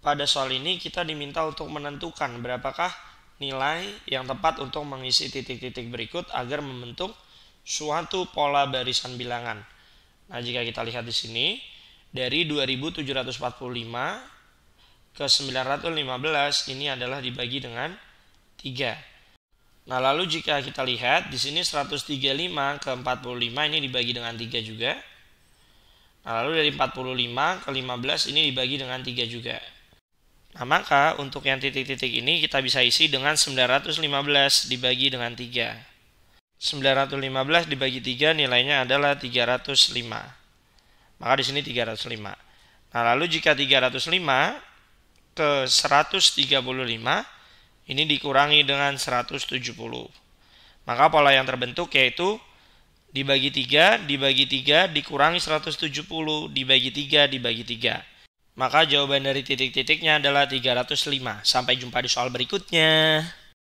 Pada soal ini kita diminta untuk menentukan berapakah nilai yang tepat untuk mengisi titik-titik berikut agar membentuk suatu pola barisan bilangan. Nah, jika kita lihat di sini, dari 2745 ke 915 ini adalah dibagi dengan 3. Nah, lalu jika kita lihat di sini 135 ke 45 ini dibagi dengan 3 juga. Nah, lalu dari 45 ke 15 ini dibagi dengan 3 juga. Nah, maka untuk yang titik-titik ini kita bisa isi dengan 915 dibagi dengan 3. 915 dibagi 3 nilainya adalah 305. Maka di sini 305. Nah, lalu jika 305 ke 135 ini dikurangi dengan 170. Maka pola yang terbentuk yaitu dibagi 3, dibagi 3, dikurangi 170, dibagi 3, dibagi 3. Maka jawaban dari titik-titiknya adalah 305. Sampai jumpa di soal berikutnya.